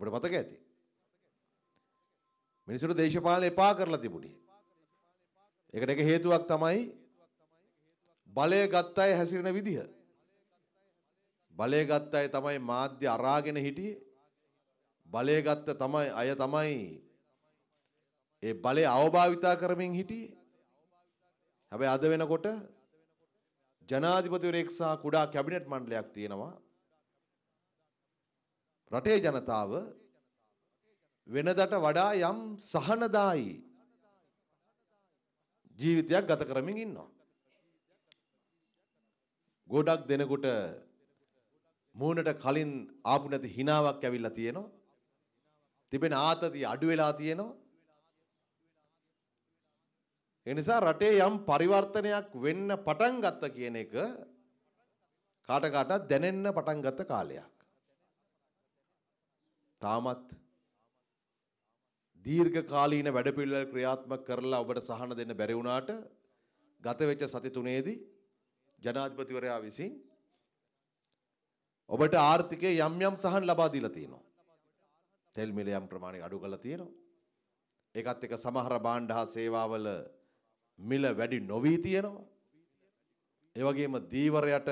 ඔබට මතක ඇති. මිනිසුන්ට දේශපාලන එපා කරලා තිබුණේ. ඒකට එක හේතුවක් තමයි බලය ගත්ත අය හැසිරෙන විදිහ. බලය ගත්ත අය තමයි මාධ්‍ය අරාගෙන හිටියේ. බලය ගත්ත තමයි අය තමයි ඒ බලය අවභාවිතා කරමින් හිටියේ. හැබැයි අද වෙනකොට ජනාධිපතිවරයෙක් සහ කුඩා කැබිනට් මණ්ඩලයක් තියෙනවා. රටේ ජනතාව වෙනදට වඩා යම් සහනදායි ජීවිතයක් ගත කරමින් ඉන්නවා. ගොඩක් දෙනෙකුට මූණට කලින් ආපු නැති හිනාවක් ඇවිල්ලා තියෙනවා. තිබෙන ආතතිය අඩු වෙලා තියෙනවා. ඒ නිසා රටේ යම් පරිවර්තනයක් වෙන්න පටන් ගත්ත කියන එක කාට කාටත් දැනෙන්න පටන් ගත්ත කාලයක්. තාමත් දීර්ඝ කාලීන වැඩපිළිවෙල ක්‍රියාත්මක කරලා ඔබට සහන දෙන්න බැරි වුණාට ගත වෙච්ච සති තුනේදී ජනාධිපතිවරයා විසින් ඔබට ආර්ථිකයේ යම් යම් සහන් ලබා දීලා තියෙනවා. තෙල් මිල යම් ප්‍රමාණයක අඩු කරලා තියෙනවා. ඒකත් එක්ක සමහර භාණ්ඩ හා සේවාවල මිල වැඩි නොවී තියෙනවා. ඒ වගේම දීවරයට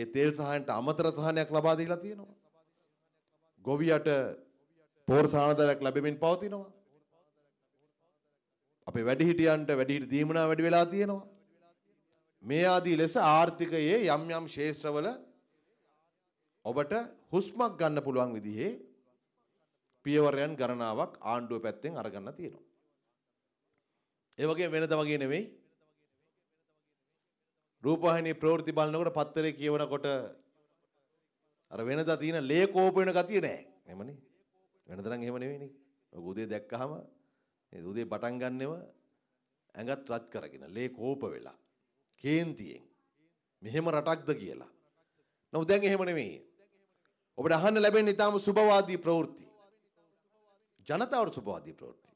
ඒ තෙල් සහයන්ට අමතර සහනයක් ලබා දීලා තියෙනවා. ගොවියට පෝර් සානදරයක් ලැබෙමින් පවතිනවා. අපේ වැඩිහිටියන්ට වැඩිහිටි දීමනා වැඩි වෙලා තියෙනවා. මේ ආදී ලෙස ආර්ථිකයේ යම් යම් ශේෂ්ත්‍රවල ඔබට හුස්මක් ගන්න පුළුවන් විදිහේ පියවරයන් ගණනාවක් ආණ්ඩුව පැත්තෙන් අරගන්න තියෙනවා. ඒ වගේ වෙනද වගේ නෙවෙයි. රූපවාහිනී ප්‍රවෘත්ති බලනකොට පත්තරේ කියවනකොට අර වෙනදා තියෙන ලේ කෝප වෙන ගතිය නෑ. එහෙමනේ. වෙනදා නම් එහෙම නෙවෙයිනේ. ඔය උදේ දැක්කහම මේ උදේ පටන් ගන්නෙම ඇඟත් රත් කරගෙන ලේ කෝප වෙලා කේන්තියෙන් මෙහෙම රටක්ද කියලා. නමුත් දැන් එහෙම නෙමෙයි. ඔබට අහන්න ලැබෙන්නේ ඊටාම සුබවාදී ප්‍රවෘත්ති. ජනතාවට සුබවාදී ප්‍රවෘත්ති.